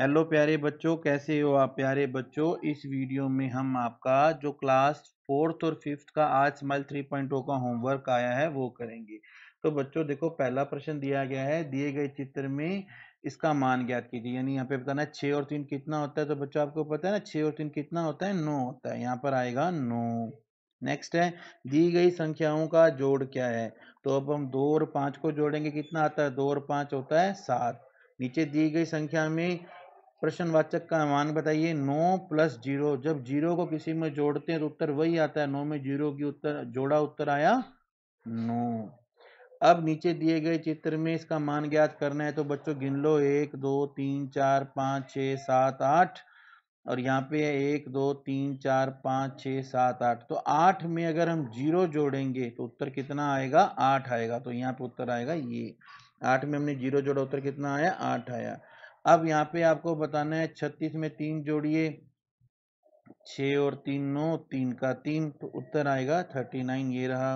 hello प्यारे बच्चों कैसे हो आप प्यारे बच्चों इस वीडियो में हम आपका जो क्लास फोर्थ और फिफ्थ का आज स्माइल थ्री पॉइंट का होमवर्क आया है वो करेंगे तो बच्चों देखो पहला प्रश्न दिया गया है दिए गए चित्र में इसका मान ज्ञात कीजिए यानी यहाँ पे बताना छः और तीन कितना होता है तो बच्चों आपको पता है ना छः और तीन कितना होता है नौ होता है यहाँ पर आएगा नौ नेक्स्ट है दी गई संख्याओं का जोड़ क्या है तो अब हम दो और पाँच को जोड़ेंगे कितना आता है दो और पाँच होता है सात नीचे दी गई संख्या में प्रश्नवाचक का मान बताइए नौ प्लस जीरो जब जीरो को किसी में जोड़ते हैं तो उत्तर वही आता है नौ में जीरो की उत्तर जोड़ा उत्तर आया नौ अब नीचे दिए गए चित्र में इसका मान ज्ञात करना है तो बच्चों गिन लो एक दो तीन चार पाँच छः सात आठ और यहाँ पे है एक दो तीन चार पाँच छः सात आठ तो आठ में अगर हम जीरो जोड़ेंगे तो उत्तर कितना आएगा आठ आएगा तो यहाँ पे उत्तर आएगा ये आठ में हमने जीरो जोड़ा उत्तर कितना आया आठ आया अब यहाँ पे आपको बताना है छत्तीस में तीन जोड़िए छ और तीन नौ तीन का तीन तो उत्तर आएगा थर्टी नाइन ये रहा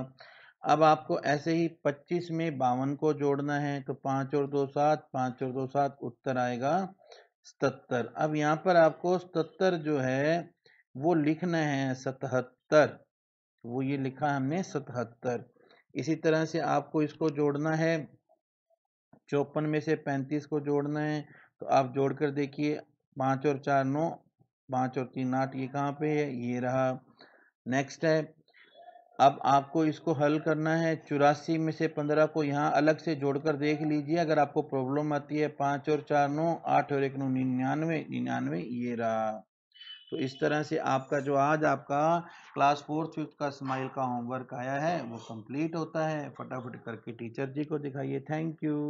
अब आपको ऐसे ही पच्चीस में बावन को जोड़ना है तो पाँच और दो सात पाँच और दो सात उत्तर आएगा सतहत्तर अब यहाँ पर आपको सतहत्तर जो है वो लिखना है सतहत्तर वो ये लिखा हमने सतहत्तर इसी तरह से आपको इसको जोड़ना है चौपन में से पैंतीस को जोड़ना है तो आप जोड़ कर देखिए पाँच और चार नौ पाँच और तीन आठ ये कहाँ पे है ये रहा नेक्स्ट है अब आपको इसको हल करना है चौरासी में से पंद्रह को यहाँ अलग से जोड़कर देख लीजिए अगर आपको प्रॉब्लम आती है पाँच और चार नौ आठ और एक नौ निन्यानवे निन्यानवे ये रहा तो इस तरह से आपका जो आज आपका क्लास फोर्थ फिफ्थ का स्माइल का होमवर्क आया है वो कंप्लीट होता है फटाफट करके टीचर जी को दिखाइए थैंक यू